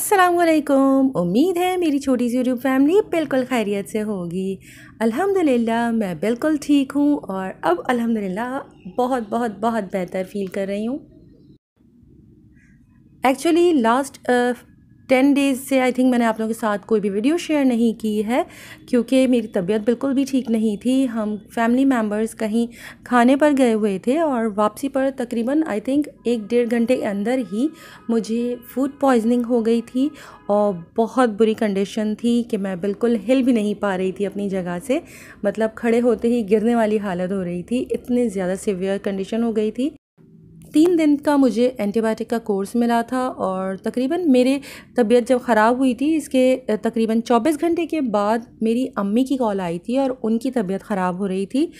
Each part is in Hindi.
असलकुम उम्मीद है मेरी छोटी सी यूट्यूब फैमिली बिल्कुल खैरियत से होगी अल्हम्दुलिल्लाह मैं बिल्कुल ठीक हूँ और अब अल्हम्दुलिल्लाह बहुत बहुत बहुत बेहतर फील कर रही हूँ एक्चुअली लास्ट टेन डेज़ से आई थिंक मैंने आप लोगों के साथ कोई भी वीडियो शेयर नहीं की है क्योंकि मेरी तबीयत बिल्कुल भी ठीक नहीं थी हम फैमिली मेम्बर्स कहीं खाने पर गए हुए थे और वापसी पर तकरीबन आई थिंक एक डेढ़ घंटे के अंदर ही मुझे फूड पॉइजनिंग हो गई थी और बहुत बुरी कंडीशन थी कि मैं बिल्कुल हिल भी नहीं पा रही थी अपनी जगह से मतलब खड़े होते ही गिरने वाली हालत हो रही थी इतनी ज़्यादा सीवियर कंडीशन हो गई थी तीन दिन का मुझे एंटीबायोटिक का कोर्स मिला था और तकरीबन मेरे तबीयत जब ख़राब हुई थी इसके तकरीबन 24 घंटे के बाद मेरी अम्मी की कॉल आई थी और उनकी तबीयत ख़राब हो रही थी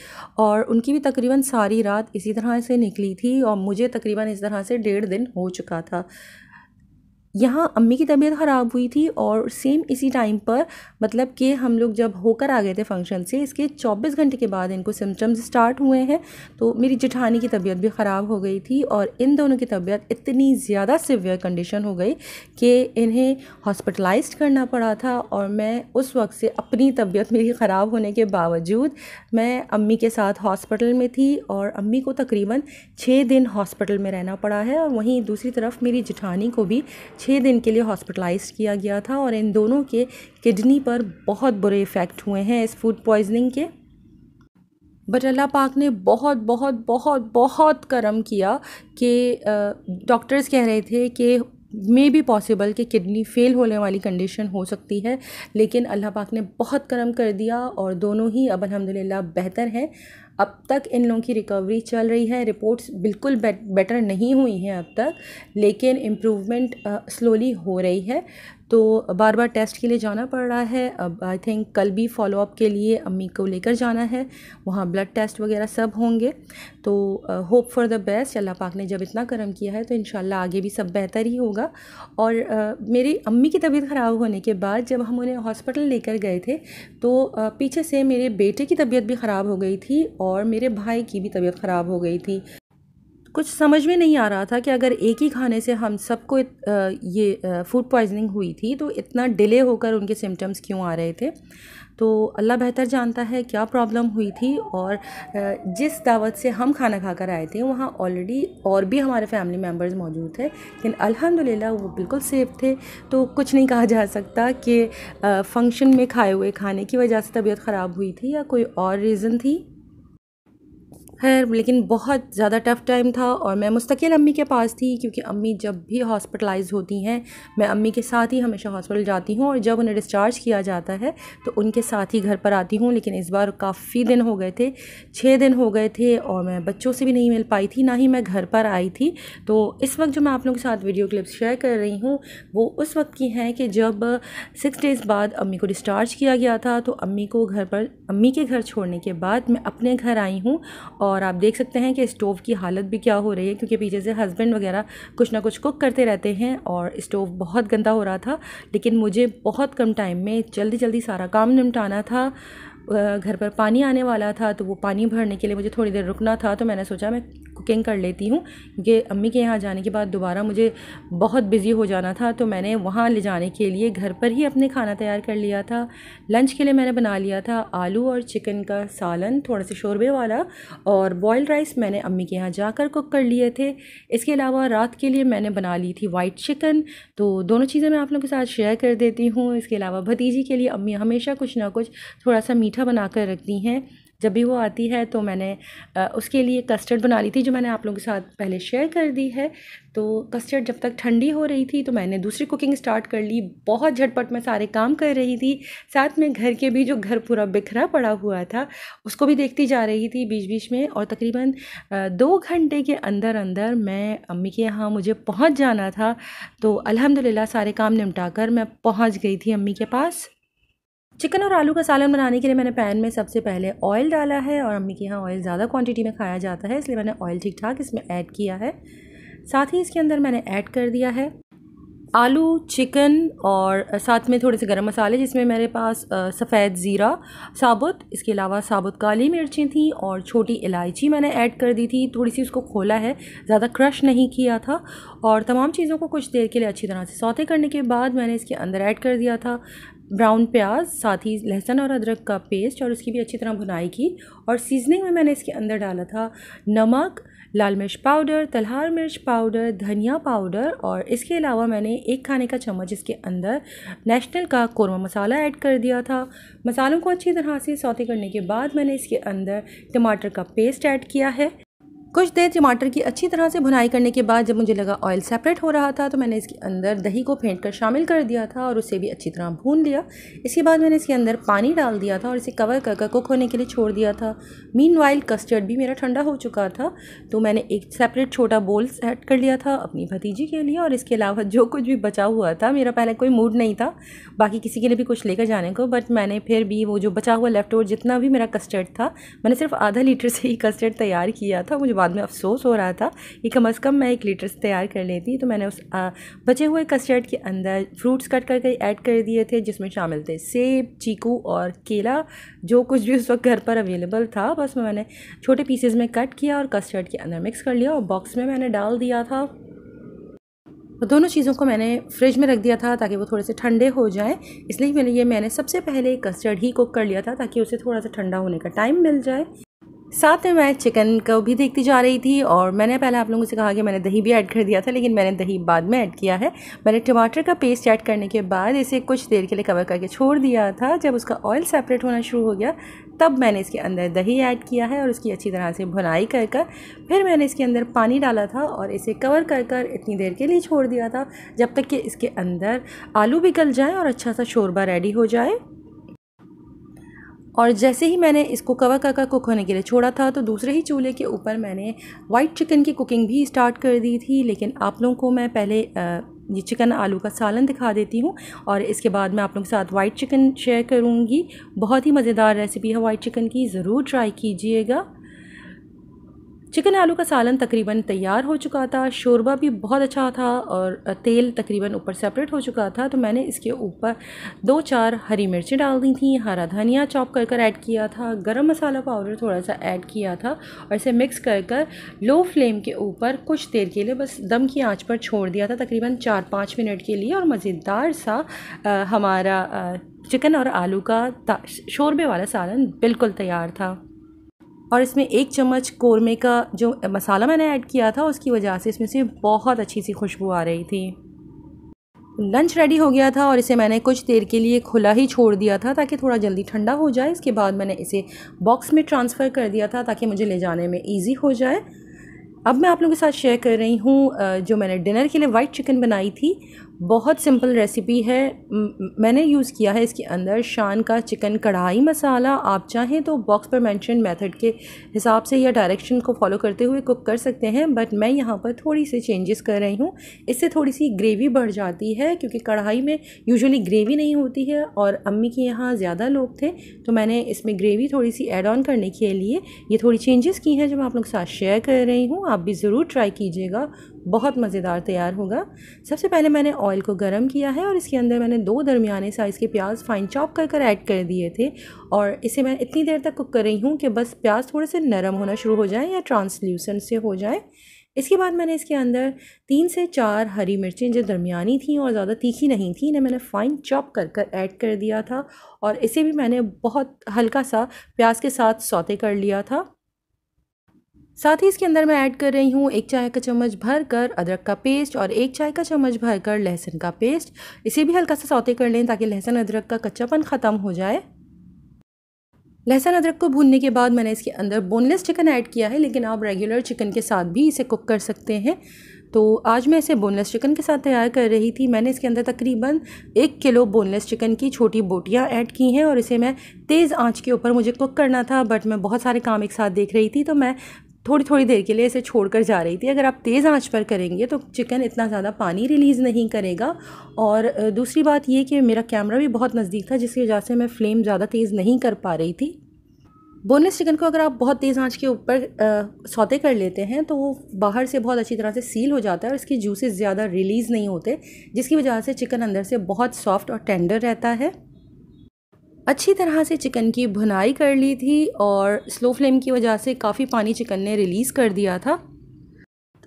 और उनकी भी तकरीबन सारी रात इसी तरह से निकली थी और मुझे तकरीबन इस तरह से डेढ़ दिन हो चुका था यहाँ अम्मी की तबीयत ख़राब हुई थी और सेम इसी टाइम पर मतलब कि हम लोग जब होकर आ गए थे फंक्शन से इसके 24 घंटे के बाद इनको सिम्टम्स स्टार्ट हुए हैं तो मेरी जिठानी की तबीयत भी ख़राब हो गई थी और इन दोनों की तबीयत इतनी ज़्यादा सिवियर कंडीशन हो गई कि इन्हें हॉस्पिटलाइज करना पड़ा था और मैं उस वक्त से अपनी तबीयत मेरी ख़राब होने के बावजूद मैं अम्मी के साथ हॉस्पिटल में थी और अम्मी को तकरीबन छः दिन हॉस्पिटल में रहना पड़ा है और वहीं दूसरी तरफ मेरी जिठानी को भी छः दिन के लिए हॉस्पिटलाइज किया गया था और इन दोनों के किडनी पर बहुत बुरे इफ़ेक्ट हुए हैं इस फूड पॉइजनिंग के बट अल्लाह पाक ने बहुत बहुत बहुत बहुत करम किया कि डॉक्टर्स कह रहे थे कि मे भी पॉसिबल कि किडनी फ़ेल होने वाली कंडीशन हो सकती है लेकिन अल्लाह पाक ने बहुत करम कर दिया और दोनों ही अब अलहमदिल्ला बेहतर हैं अब तक इन लोगों की रिकवरी चल रही है रिपोर्ट्स बिल्कुल बेटर नहीं हुई हैं अब तक लेकिन इम्प्रूवमेंट स्लोली हो रही है तो बार बार टेस्ट के लिए जाना पड़ रहा है अब आई थिंक कल भी फॉलोअप के लिए अम्मी को लेकर जाना है वहाँ ब्लड टेस्ट वगैरह सब होंगे तो hope for the best Allah पाक ने जब इतना कर्म किया है तो इन आगे भी सब बेहतर ही होगा और आ, मेरी अम्मी की तबीयत ख़राब होने के बाद जब हम उन्हें हॉस्पिटल लेकर गए थे तो आ, पीछे से मेरे बेटे की तबीयत भी ख़राब हो गई थी और मेरे भाई की भी तबीयत ख़राब हो गई थी कुछ समझ में नहीं आ रहा था कि अगर एक ही खाने से हम सबको ये फूड पॉइजनिंग हुई थी तो इतना डिले होकर उनके सिम्टम्स क्यों आ रहे थे तो अल्लाह बेहतर जानता है क्या प्रॉब्लम हुई थी और जिस दावत से हम खाना खाकर आए थे वहाँ ऑलरेडी और भी हमारे फैमिली मेम्बर्स मौजूद थे लेकिन अल्हम्दुलिल्लाह वो बिल्कुल सेफ थे तो कुछ नहीं कहा जा सकता कि फ़ंक्शन में खाए हुए खाने की वजह से तबीयत ख़राब हुई थी या कोई और रीज़न थी खैर लेकिन बहुत ज़्यादा टफ़ टाइम था और मैं मुस्तकिल अम्मी के पास थी क्योंकि अम्मी जब भी हॉस्पिटलाइज होती हैं मैं अम्मी के साथ ही हमेशा हॉस्पिटल जाती हूँ और जब उन्हें डिस्चार्ज किया जाता है तो उनके साथ ही घर पर आती हूँ लेकिन इस बार काफ़ी दिन हो गए थे छः दिन हो गए थे और मैं बच्चों से भी नहीं मिल पाई थी ना ही मैं घर पर आई थी तो इस वक्त जो मैं आप लोगों के साथ वीडियो क्लिप्स शेयर कर रही हूँ वो उस वक्त की हैं कि जब सिक्स डेज़ बाद अम्मी को डिस्चार्ज किया गया था तो अम्मी को घर पर अम्मी के घर छोड़ने के बाद मैं अपने घर आई हूँ और और आप देख सकते हैं कि स्टोव की हालत भी क्या हो रही है क्योंकि पीछे से हस्बैंड वगैरह कुछ ना कुछ कुक करते रहते हैं और स्टोव बहुत गंदा हो रहा था लेकिन मुझे बहुत कम टाइम में जल्दी जल्दी सारा काम निपटाना था घर पर पानी आने वाला था तो वो पानी भरने के लिए मुझे थोड़ी देर रुकना था तो मैंने सोचा मैं कुकिंग कर लेती हूँ क्योंकि अम्मी के यहाँ जाने के बाद दोबारा मुझे बहुत बिज़ी हो जाना था तो मैंने वहाँ ले जाने के लिए घर पर ही अपने खाना तैयार कर लिया था लंच के लिए मैंने बना लिया था आलू और चिकन का सालन थोड़ा से शोरबे वाला और बॉयल्ड राइस मैंने अम्मी के यहाँ जाकर कुक कर लिए थे इसके अलावा रात के लिए मैंने बना ली थी वाइट चिकन तो दोनों चीज़ें मैं आप लोगों के साथ शेयर कर देती हूँ इसके अलावा भतीजी के लिए अम्मी हमेशा कुछ ना कुछ थोड़ा सा मीठा मीठा बना कर रख दी हैं जब भी वो आती है तो मैंने उसके लिए कस्टर्ड बना ली थी जो मैंने आप लोगों के साथ पहले शेयर कर दी है तो कस्टर्ड जब तक ठंडी हो रही थी तो मैंने दूसरी कुकिंग स्टार्ट कर ली बहुत झटपट मैं सारे काम कर रही थी साथ में घर के भी जो घर पूरा बिखरा पड़ा हुआ था उसको भी देखती जा रही थी बीच बीच में और तकरीबन दो घंटे के अंदर अंदर मैं अम्मी के यहाँ मुझे पहुँच जाना था तो अलहमदिल्ला सारे काम निपटा कर मैं पहुँच गई थी अम्मी के पास चिकन और आलू का सालन बनाने के लिए मैंने पैन में सबसे पहले ऑयल डाला है और अम्मी के यहाँ ऑयल ज़्यादा क्वांटिटी में खाया जाता है इसलिए मैंने ऑयल ठीक ठाक इसमें ऐड किया है साथ ही इसके अंदर मैंने ऐड कर दिया है आलू चिकन और साथ में थोड़े से गरम मसाले जिसमें मेरे पास सफ़ेद ज़ीरा साबुत इसके अलावा साबुत काली मिर्चें थी और छोटी इलायची मैंने ऐड कर दी थी थोड़ी सी उसको खोला है ज़्यादा क्रश नहीं किया था और तमाम चीज़ों को कुछ देर के लिए अच्छी तरह से सौते करने के बाद मैंने इसके अंदर ऐड कर दिया था ब्राउन प्याज साथ ही लहसुन और अदरक का पेस्ट और उसकी भी अच्छी तरह भुनाई की और सीजनिंग में मैंने इसके अंदर डाला था नमक लाल मिर्च पाउडर तलहार मिर्च पाउडर धनिया पाउडर और इसके अलावा मैंने एक खाने का चम्मच इसके अंदर नेशनल का कौरमा मसाला ऐड कर दिया था मसालों को अच्छी तरह से सौते करने के बाद मैंने इसके अंदर टमाटर का पेस्ट ऐड किया है कुछ देर टमाटर की अच्छी तरह से भुनाई करने के बाद जब मुझे लगा ऑयल सेपरेट हो रहा था तो मैंने इसके अंदर दही को फेंट कर शामिल कर दिया था और उसे भी अच्छी तरह भून लिया इसके बाद मैंने इसके अंदर पानी डाल दिया था और इसे कवर कर कुक होने के लिए छोड़ दिया था मीन वाइल कस्टर्ड भी मेरा ठंडा हो चुका था तो मैंने एक सेपरेट छोटा बोल सेट कर लिया था अपनी भतीजी के लिए और इसके अलावा जो कुछ भी बचा हुआ था मेरा पहले कोई मूड नहीं था बाकी किसी के लिए भी कुछ लेकर जाने को बट मैंने फिर भी वो जो बचा हुआ लेफ्ट ओवर जितना भी मेरा कस्टर्ड था मैंने सिर्फ आधा लीटर से ही कस्टर्ड तैयार किया था मुझे बाद में अफसोस हो रहा था कि कम अज़ कम मैं एक लीटर तैयार कर लेती तो मैंने उस बचे हुए कस्टर्ड के अंदर फ्रूट्स कट करके ऐड कर दिए थे जिसमें शामिल थे सेब चीकू और केला जो कुछ भी उस वक्त घर पर अवेलेबल था बस मैंने छोटे पीसेज में कट किया और कस्टर्ड के अंदर मिक्स कर लिया और बॉक्स में मैंने डाल दिया था तो दोनों चीज़ों को मैंने फ्रिज में रख दिया था ताकि वो थोड़े से ठंडे हो जाएं इसलिए मैंने ये मैंने सबसे पहले कस्टर्ड ही कुक कर लिया था ताकि उसे थोड़ा सा ठंडा होने का टाइम मिल जाए साथ में मैं चिकन को भी देखती जा रही थी और मैंने पहले आप लोगों से कहा कि मैंने दही भी ऐड कर दिया था लेकिन मैंने दही बाद में ऐड किया है मैंने टमाटर का पेस्ट ऐड करने के बाद इसे कुछ देर के लिए कवर करके छोड़ दिया था जब उसका ऑयल सेपरेट होना शुरू हो गया तब मैंने इसके अंदर दही ऐड किया है और उसकी अच्छी तरह से भुनाई कर कर फिर मैंने इसके अंदर पानी डाला था और इसे कवर कर कर इतनी देर के लिए छोड़ दिया था जब तक कि इसके अंदर आलू भी गल जाएँ और अच्छा सा शोरबा रेडी हो जाए और जैसे ही मैंने इसको कवर कर कर कुक होने के लिए छोड़ा था तो दूसरे ही चूल्हे के ऊपर मैंने वाइट चिकन की कुकिंग भी स्टार्ट कर दी थी लेकिन आप लोगों को मैं पहले ये चिकन आलू का सालन दिखा देती हूँ और इसके बाद मैं आप लोगों के साथ वाइट चिकन शेयर करूँगी बहुत ही मज़ेदार रेसिपी है वाइट चिकन की ज़रूर ट्राई कीजिएगा चिकन आलू का सालन तकरीबन तैयार हो चुका था शोरबा भी बहुत अच्छा था और तेल तकरीबन ऊपर सेपरेट हो चुका था तो मैंने इसके ऊपर दो चार हरी मिर्चें डाल दी थी हरा धनिया चॉप कर कर ऐड किया था गरम मसाला पाउडर थोड़ा सा ऐड किया था और इसे मिक्स कर कर लो फ्लेम के ऊपर कुछ देर के लिए बस दम की आँच पर छोड़ दिया था तकरीबन चार पाँच मिनट के लिए और मज़ेदार सा आ, हमारा आ, चिकन और आलू का शोरबे वाला सालन बिल्कुल तैयार था और इसमें एक चम्मच कौरमे का जो मसाला मैंने ऐड किया था उसकी वजह से इसमें से बहुत अच्छी सी खुशबू आ रही थी लंच रेडी हो गया था और इसे मैंने कुछ देर के लिए खुला ही छोड़ दिया था ताकि थोड़ा जल्दी ठंडा हो जाए इसके बाद मैंने इसे बॉक्स में ट्रांसफ़र कर दिया था ताकि मुझे ले जाने में ईजी हो जाए अब मैं आप लोगों के साथ शेयर कर रही हूँ जो मैंने डिनर के लिए वाइट चिकन बनाई थी बहुत सिंपल रेसिपी है मैंने यूज़ किया है इसके अंदर शान का चिकन कढ़ाई मसाला आप चाहें तो बॉक्स पर मेंशन मेथड के हिसाब से या डायरेक्शन को फॉलो करते हुए कुक कर सकते हैं बट मैं यहाँ पर थोड़ी सी चेंजेस कर रही हूँ इससे थोड़ी सी ग्रेवी बढ़ जाती है क्योंकि कढ़ाई में यूजुअली ग्रेवी नहीं होती है और अम्मी के यहाँ ज़्यादा लोग थे तो मैंने इसमें ग्रेवी थोड़ी सी एड ऑन करने के लिए ये थोड़ी चेंजेस की हैं जो मैं आप लोग के साथ शेयर कर रही हूँ आप भी ज़रूर ट्राई कीजिएगा बहुत मज़ेदार तैयार होगा सबसे पहले मैंने ऑयल को गर्म किया है और इसके अंदर मैंने दो दरमियाने साइज़ के प्याज फाइन चॉप कर कर ऐड कर दिए थे और इसे मैं इतनी देर तक कुक कर रही हूँ कि बस प्याज थोड़े से नरम होना शुरू हो जाए या ट्रांसल्यूसेंट से हो जाए इसके बाद मैंने इसके अंदर तीन से चार हरी मिर्चें जो दरमियानी थी और ज़्यादा तीखी नहीं थी इन्हें मैंने फ़ाइन चॉप कर कर ऐड कर दिया था और इसे भी मैंने बहुत हल्का सा प्याज के साथ सौते कर लिया था साथ ही इसके अंदर मैं ऐड कर रही हूँ एक चाय का चम्मच भर कर अदरक का पेस्ट और एक चाय का चम्मच भर कर लहसुन का पेस्ट इसे भी हल्का सा सौते कर लें ताकि लहसुन अदरक का कच्चापन ख़त्म हो जाए लहसुन अदरक को भूनने के बाद मैंने इसके अंदर बोनलेस चिकन ऐड किया है लेकिन आप रेगुलर चिकन के साथ भी इसे कुक कर सकते हैं तो आज मैं इसे बोनलेस चिकन के साथ तैयार कर रही थी मैंने इसके अंदर तकरीबन एक किलो बोनलेस चिकन की छोटी बोटियाँ ऐड की हैं और इसे मैं तेज़ आंच के ऊपर मुझे कुक करना था बट मैं बहुत सारे काम एक साथ देख रही थी तो मैं थोड़ी थोड़ी देर के लिए इसे छोड़ कर जा रही थी अगर आप तेज़ आंच पर करेंगे तो चिकन इतना ज़्यादा पानी रिलीज़ नहीं करेगा और दूसरी बात ये कि मेरा कैमरा भी बहुत नज़दीक था जिसकी वजह से मैं फ्लेम ज़्यादा तेज़ नहीं कर पा रही थी बोनलेस चिकन को अगर आप बहुत तेज़ आंच के ऊपर सौते कर लेते हैं तो वो बाहर से बहुत अच्छी तरह से सील हो जाता है और इसकी जूसेस ज़्यादा रिलीज़ नहीं होते जिसकी वजह से चिकन अंदर से बहुत सॉफ्ट और टेंडर रहता है अच्छी तरह से चिकन की भुनाई कर ली थी और स्लो फ्लेम की वजह से काफ़ी पानी चिकन ने रिलीज़ कर दिया था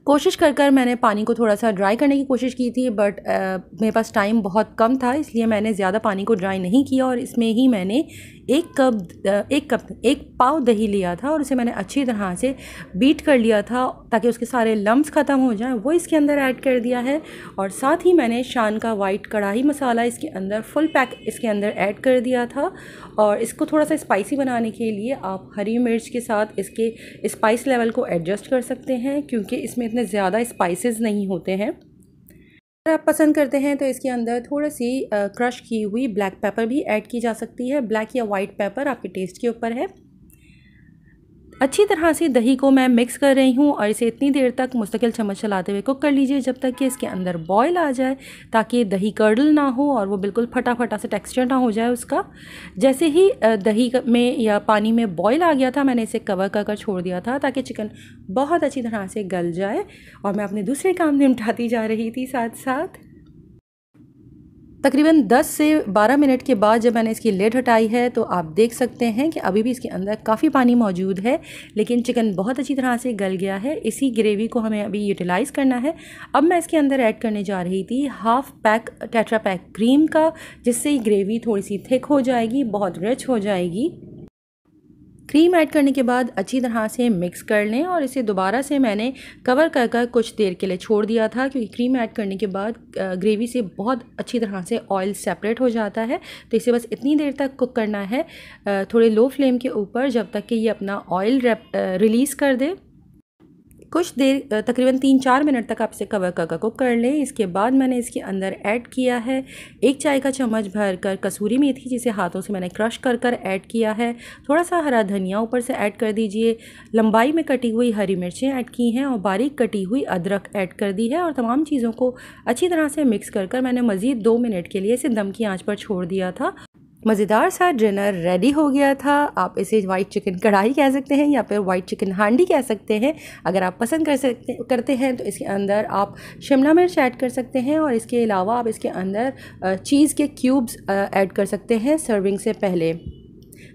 कोशिश कर कर मैंने पानी को थोड़ा सा ड्राई करने की कोशिश की थी बट मेरे पास टाइम बहुत कम था इसलिए मैंने ज़्यादा पानी को ड्राई नहीं किया और इसमें ही मैंने एक कप एक कप एक पाव दही लिया था और उसे मैंने अच्छी तरह से बीट कर लिया था ताकि उसके सारे लम्ब ख़त्म हो जाएं वो इसके अंदर ऐड कर दिया है और साथ ही मैंने शान का वाइट कढ़ाई मसाला इसके अंदर फुल पैक इसके अंदर ऐड कर दिया था और इसको थोड़ा सा स्पाइसी बनाने के लिए आप हरी मिर्च के साथ इसके स्पाइस लेवल को एडजस्ट कर सकते हैं क्योंकि इसमें इतने ज़्यादा स्पाइसेस नहीं होते हैं अगर आप पसंद करते हैं तो इसके अंदर थोड़ी सी क्रश की हुई ब्लैक पेपर भी ऐड की जा सकती है ब्लैक या वाइट पेपर आपके टेस्ट के ऊपर है अच्छी तरह से दही को मैं मिक्स कर रही हूँ और इसे इतनी देर तक मुस्तकिल चम्मच चलाते हुए कुक कर लीजिए जब तक कि इसके अंदर बॉयल आ जाए ताकि दही कर्डल ना हो और वो बिल्कुल फटाफटा से टेक्सचर ना हो जाए उसका जैसे ही दही में या पानी में बॉयल आ गया था मैंने इसे कवर कर कर छोड़ दिया था ताकि चिकन बहुत अच्छी तरह से गल जाए और मैं अपने दूसरे काम निपटाती जा रही थी साथ साथ तकरीबन 10 से 12 मिनट के बाद जब मैंने इसकी लेड हटाई है तो आप देख सकते हैं कि अभी भी इसके अंदर काफ़ी पानी मौजूद है लेकिन चिकन बहुत अच्छी तरह से गल गया है इसी ग्रेवी को हमें अभी यूटिलाइज़ करना है अब मैं इसके अंदर ऐड करने जा रही थी half pack tetra pack cream का जिससे ग्रेवी थोड़ी सी थिक हो जाएगी बहुत रिच हो जाएगी क्रीम ऐड करने के बाद अच्छी तरह से मिक्स कर लें और इसे दोबारा से मैंने कवर कर कर कुछ देर के लिए छोड़ दिया था क्योंकि क्रीम ऐड करने के बाद ग्रेवी से बहुत अच्छी तरह से ऑयल सेपरेट हो जाता है तो इसे बस इतनी देर तक कुक करना है थोड़े लो फ्लेम के ऊपर जब तक कि ये अपना ऑयल रिलीज़ कर दे कुछ देर तकरीबन तीन चार मिनट तक आप इसे कवर करके कुक कर लें इसके बाद मैंने इसके अंदर ऐड किया है एक चाय का चम्मच भर कर कसूरी मेथी जिसे हाथों से मैंने क्रश कर कर ऐड किया है थोड़ा सा हरा धनिया ऊपर से ऐड कर दीजिए लंबाई में कटी हुई हरी मिर्चें ऐड की हैं और बारीक कटी हुई अदरक ऐड कर दी है और तमाम चीज़ों को अच्छी तरह से मिक्स कर कर मैंने मज़ीद दो मिनट के लिए इसे दम की आँच पर छोड़ दिया था मज़ेदार सा डिनर रेडी हो गया था आप इसे वाइट चिकन कढ़ाई कह सकते हैं या फिर वाइट चिकन हांडी कह सकते हैं अगर आप पसंद कर सकते करते हैं तो इसके अंदर आप शिमला मिर्च ऐड कर सकते हैं और इसके अलावा आप इसके अंदर चीज़ के क्यूब्स ऐड कर सकते हैं सर्विंग से पहले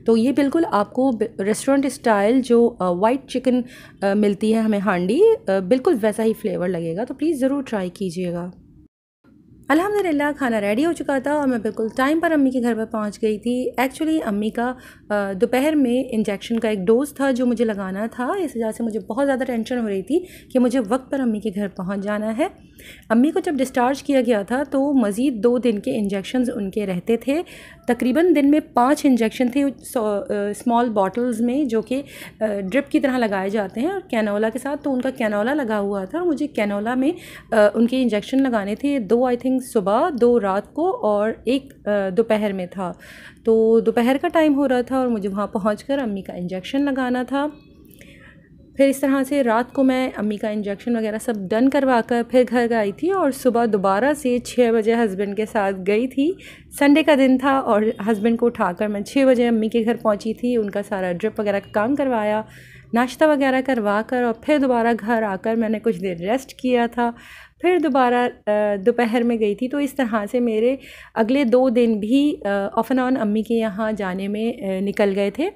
तो ये बिल्कुल आपको रेस्टोरेंट स्टाइल जो वाइट चिकन मिलती है हमें हांडी बिल्कुल वैसा ही फ्लेवर लगेगा तो प्लीज़ ज़रूर ट्राई कीजिएगा अलहमदिल्ला खाना रेडी हो चुका था और मैं बिल्कुल टाइम पर अम्मी के घर पर पहुंच गई थी एक्चुअली अम्मी का दोपहर में इंजेक्शन का एक डोज था जो मुझे लगाना था इस वजह से मुझे बहुत ज़्यादा टेंशन हो रही थी कि मुझे वक्त पर अम्मी के घर पहुंच जाना है अम्मी को जब डिस्चार्ज किया गया था तो मज़ीद दो दिन के इंजेक्शन उनके रहते थे तकरीबन दिन में पाँच इंजेक्शन थे स्मॉल बॉटल्स में जो कि ड्रिप की तरह लगाए जाते हैं और कैनोला के साथ तो उनका कैनोला लगा हुआ था मुझे कैनोला में उनके इंजेक्शन लगाने थे दो आई थिंक सुबह दो रात को और एक दोपहर में था तो दोपहर का टाइम हो रहा था और मुझे वहाँ पहुँच कर अम्मी का इंजेक्शन लगाना था फिर इस तरह से रात को मैं अम्मी का इंजेक्शन वगैरह सब डन करवा कर फिर घर आई थी और सुबह दोबारा से छः बजे हस्बैंड के साथ गई थी संडे का दिन था और हस्बैंड को उठाकर मैं छः बजे अम्मी के घर पहुंची थी उनका सारा ड्रिप वगैरह का काम करवाया नाश्ता वगैरह करवा कर और फिर दोबारा घर आकर मैंने कुछ देर रेस्ट किया था फिर दोबारा दोपहर में गई थी तो इस तरह से मेरे अगले दो दिन भी ऑफ एंड ऑन अम्मी के यहाँ जाने में निकल गए थे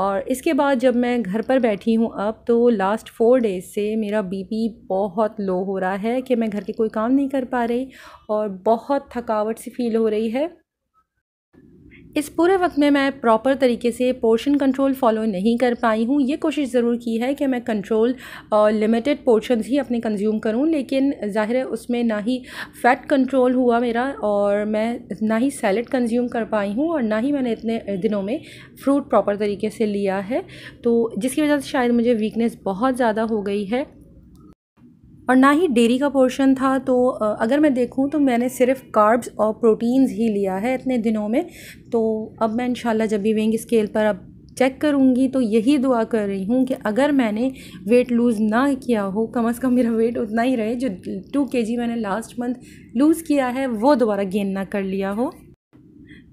और इसके बाद जब मैं घर पर बैठी हूँ अब तो लास्ट फोर डेज़ से मेरा बीपी बहुत लो हो रहा है कि मैं घर के कोई काम नहीं कर पा रही और बहुत थकावट सी फील हो रही है इस पूरे वक्त में मैं प्रॉपर तरीके से पोर्शन कंट्रोल फॉलो नहीं कर पाई हूँ ये कोशिश ज़रूर की है कि मैं कंट्रोल और लिमिटेड पोर्शंस ही अपने कंज्यूम करूँ लेकिन ज़ाहिर है उसमें ना ही फ़ैट कंट्रोल हुआ मेरा और मैं ना ही सैलड कंज्यूम कर पाई हूँ और ना ही मैंने इतने दिनों में फ्रूट प्रॉपर तरीके से लिया है तो जिसकी वजह से शायद मुझे वीकनेस बहुत ज़्यादा हो गई है और ना ही डेयरी का पोर्शन था तो अगर मैं देखूँ तो मैंने सिर्फ कार्ब्स और प्रोटीन्स ही लिया है इतने दिनों में तो अब मैं इन जब भी वेंग स्केल पर अब चेक करूँगी तो यही दुआ कर रही हूँ कि अगर मैंने वेट लूज़ ना किया हो कम अज़ कम मेरा वेट उतना ही रहे जो टू के जी मैंने लास्ट मंथ लूज़ किया है वो दोबारा गेन ना कर लिया हो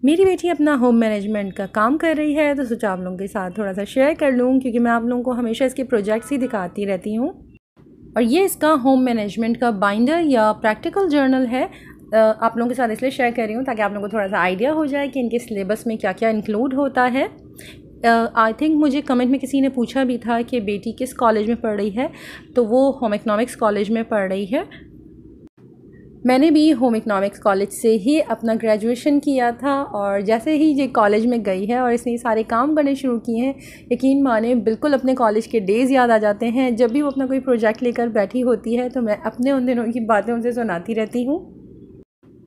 मेरी बेटी अपना होम मैनेजमेंट का काम कर रही है तो सोचा आप लोगों के साथ थोड़ा सा शेयर कर लूँ क्योंकि मैं आप लोगों को हमेशा इसके प्रोजेक्ट्स ही दिखाती रहती हूँ और ये इसका होम मैनेजमेंट का बाइंडर या प्रैक्टिकल जर्नल है आप लोगों के साथ इसलिए शेयर कर रही हूँ ताकि आप लोगों को थोड़ा सा आइडिया हो जाए कि इनके सिलेबस में क्या क्या इंक्लूड होता है आई uh, थिंक मुझे कमेंट में किसी ने पूछा भी था कि बेटी किस कॉलेज में पढ़ रही है तो वो होम इकनॉमिक्स कॉलेज में पढ़ रही है मैंने भी होम इकनॉमिक्स कॉलेज से ही अपना ग्रेजुएशन किया था और जैसे ही ये कॉलेज में गई है और इसने सारे काम करने शुरू किए हैं यकीन माने बिल्कुल अपने कॉलेज के डेज़ याद आ जाते हैं जब भी वो अपना कोई प्रोजेक्ट लेकर बैठी होती है तो मैं अपने उन दिनों की बातें उनसे सुनाती रहती हूँ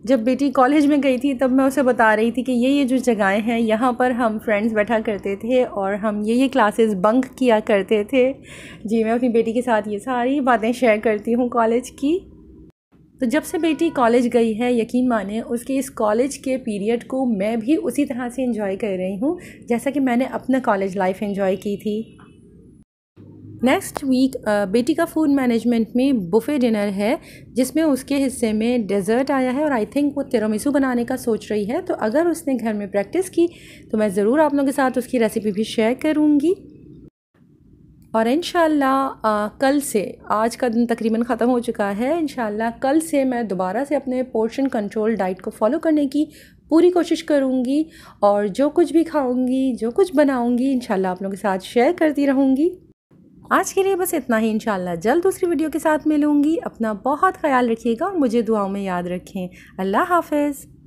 जब बेटी कॉलेज में गई थी तब मैं उसे बता रही थी कि ये ये जो जगहें हैं यहाँ पर हम फ्रेंड्स बैठा करते थे और हम ये ये क्लासेस बंक किया करते थे जी मैं अपनी बेटी के साथ ये सारी बातें शेयर करती हूँ कॉलेज की तो जब से बेटी कॉलेज गई है यकीन माने उसके इस कॉलेज के पीरियड को मैं भी उसी तरह से इन्जॉय कर रही हूँ जैसा कि मैंने अपना कॉलेज लाइफ इन्जॉय की थी नेक्स्ट वीक बेटी का फूड मैनेजमेंट में बुफे डिनर है जिसमें उसके हिस्से में डेजर्ट आया है और आई थिंक वो तिरमिसू बनाने का सोच रही है तो अगर उसने घर में प्रैक्टिस की तो मैं ज़रूर आप लोगों के साथ उसकी रेसिपी भी शेयर करूँगी और इन कल से आज का दिन तकरीबन ख़त्म हो चुका है इन कल से मैं दोबारा से अपने पोर्शन कंट्रोल डाइट को फॉलो करने की पूरी कोशिश करूँगी और जो कुछ भी खाऊँगी जो कुछ बनाऊँगी इन आप लोगों के साथ शेयर करती रहूँगी आज के लिए बस इतना ही इन जल्द दूसरी वीडियो के साथ मिलूँगी अपना बहुत ख्याल रखिएगा और मुझे दुआओं में याद रखें अल्लाह हाफिज़